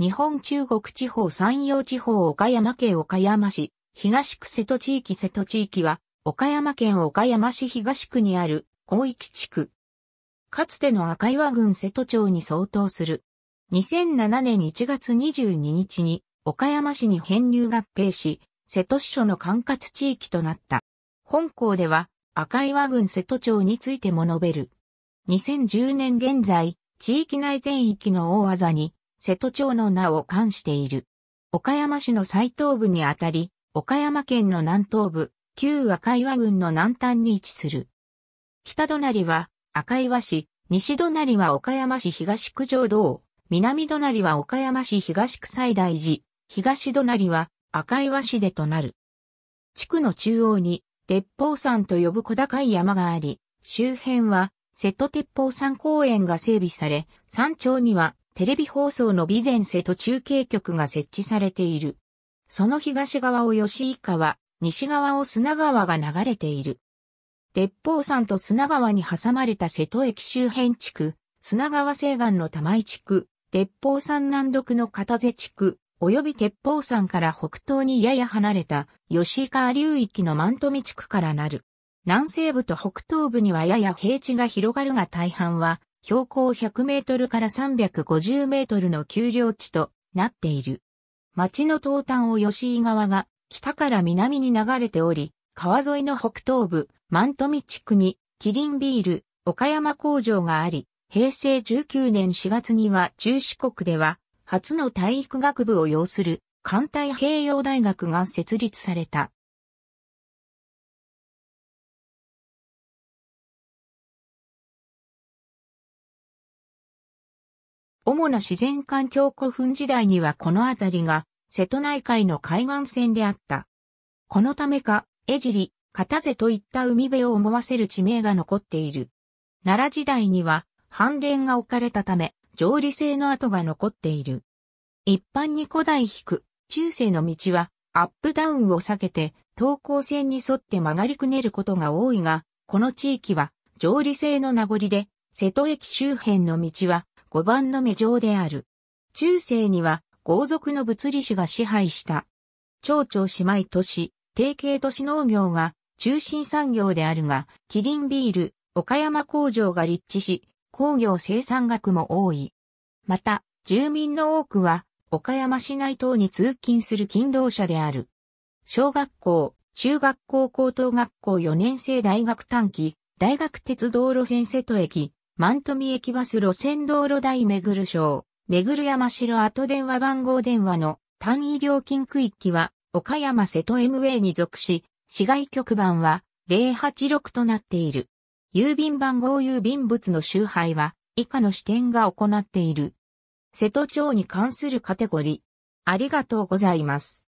日本中国地方山陽地方岡山県岡山市、東区瀬戸地域瀬戸地域は、岡山県岡山市東区にある広域地区。かつての赤岩郡瀬戸町に相当する。2007年1月22日に岡山市に編入合併し、瀬戸支所の管轄地域となった。本校では赤岩郡瀬戸町についても述べる。2010年現在、地域内全域の大技に瀬戸町の名を冠している。岡山市の最東部にあたり、岡山県の南東部、旧赤岩郡の南端に位置する。北隣は赤岩市、西隣は岡山市東区条道、南隣は岡山市東区西大寺、東隣は赤岩市でとなる。地区の中央に、鉄砲山と呼ぶ小高い山があり、周辺は瀬戸鉄砲山公園が整備され、山頂にはテレビ放送の備前瀬と中継局が設置されている。その東側を吉井川、西側を砂川が流れている。鉄砲山と砂川に挟まれた瀬戸駅周辺地区、砂川西岸の玉井地区、鉄砲山南独の片瀬地区、及び鉄砲山から北東にやや離れた吉井川流域の万富地区からなる。南西部と北東部にはやや平地が広がるが大半は標高100メートルから350メートルの丘陵地となっている。町の東端を吉井川が北から南に流れており、川沿いの北東部、万富地区に、キリンビール、岡山工場があり、平成19年4月には中四国では、初の体育学部を要する、関太平洋大学が設立された。主な自然環境古墳時代にはこの辺りが瀬戸内海の海岸線であった。このためか、江尻、片瀬といった海辺を思わせる地名が残っている。奈良時代には、半田が置かれたため、上理性の跡が残っている。一般に古代引く、中世の道は、アップダウンを避けて、等高線に沿って曲がりくねることが多いが、この地域は、上理性の名残で、瀬戸駅周辺の道は、五番の目上である。中世には豪族の物理士が支配した。町長姉妹都市、定型都市農業が中心産業であるが、キリンビール、岡山工場が立地し、工業生産額も多い。また、住民の多くは、岡山市内等に通勤する勤労者である。小学校、中学校高等学校4年生大学短期、大学鉄道路線瀬戸駅、万富駅バス路線道路台めぐる省、めぐる山城跡電話番号電話の単位料金区域は、岡山瀬戸 MA に属し、市外局番は086となっている。郵便番号郵便物の集配は、以下の視点が行っている。瀬戸町に関するカテゴリー。ありがとうございます。